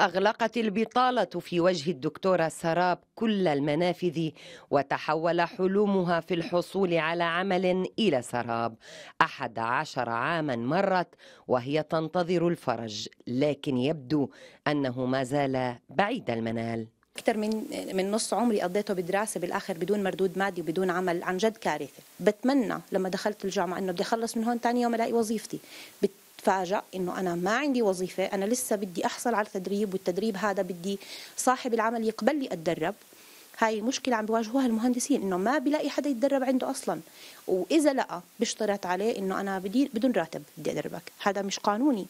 أغلقت البطالة في وجه الدكتورة سراب كل المنافذ وتحول حلمها في الحصول على عمل إلى سراب أحد عشر عاما مرت وهي تنتظر الفرج لكن يبدو أنه ما زال بعيد المنال أكثر من من نص عمري قضيته بدراسة بالآخر بدون مردود مادي وبدون عمل عن جد كارثة بتمنى لما دخلت الجامعة أنه بدي أخلص من هون ثاني يوم ألاقي وظيفتي تفاجأ انه انا ما عندي وظيفه انا لسه بدي احصل على تدريب والتدريب هذا بدي صاحب العمل يقبل لي اتدرب هاي مشكلة عم بيواجهوها المهندسين انه ما بلاقي حدا يتدرب عنده اصلا واذا لقى بيشترط عليه انه انا بدي بدون راتب بدي ادربك هذا مش قانوني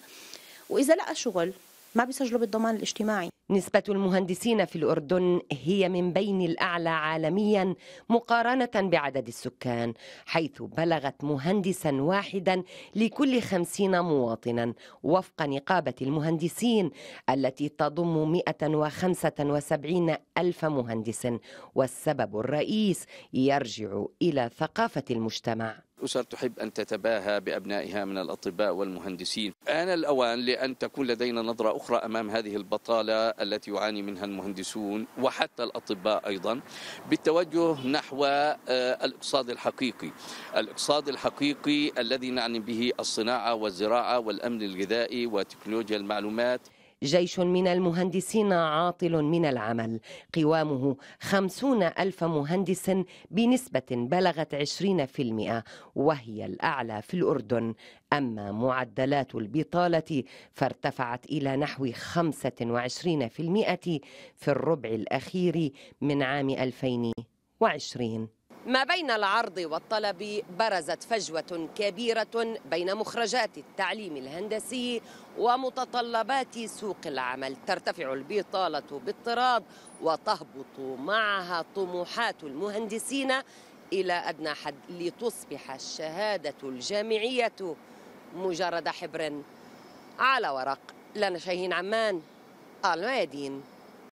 واذا لقى شغل ما بيسجله بالضمان الاجتماعي نسبة المهندسين في الأردن هي من بين الأعلى عالميا مقارنة بعدد السكان حيث بلغت مهندسا واحدا لكل خمسين مواطنا وفق نقابة المهندسين التي تضم 175 ألف مهندس والسبب الرئيس يرجع إلى ثقافة المجتمع أسر تحب أن تتباهى بأبنائها من الأطباء والمهندسين آن الأوان لأن تكون لدينا نظرة أخرى أمام هذه البطالة التي يعاني منها المهندسون وحتى الأطباء أيضا بالتوجه نحو آه، الاقتصاد الحقيقي الاقتصاد الحقيقي الذي نعني به الصناعة والزراعة والأمن الغذائي وتكنولوجيا المعلومات جيش من المهندسين عاطل من العمل قوامه خمسون ألف مهندس بنسبة بلغت عشرين في المئة وهي الأعلى في الأردن أما معدلات البطالة فارتفعت إلى نحو 25% في الربع الأخير من عام 2020 ما بين العرض والطلب برزت فجوة كبيرة بين مخرجات التعليم الهندسي ومتطلبات سوق العمل ترتفع البطالة باضطراد وتهبط معها طموحات المهندسين إلى أدنى حد لتصبح الشهادة الجامعية مجرد حبر على ورق لنا شاهين عمان الميادين